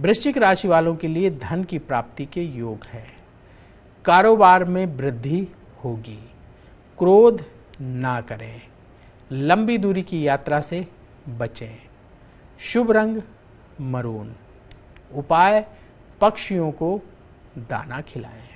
वृश्चिक राशि वालों के लिए धन की प्राप्ति के योग है कारोबार में वृद्धि होगी क्रोध ना करें लंबी दूरी की यात्रा से बचें शुभ रंग मरून उपाय पक्षियों को दाना खिलाएं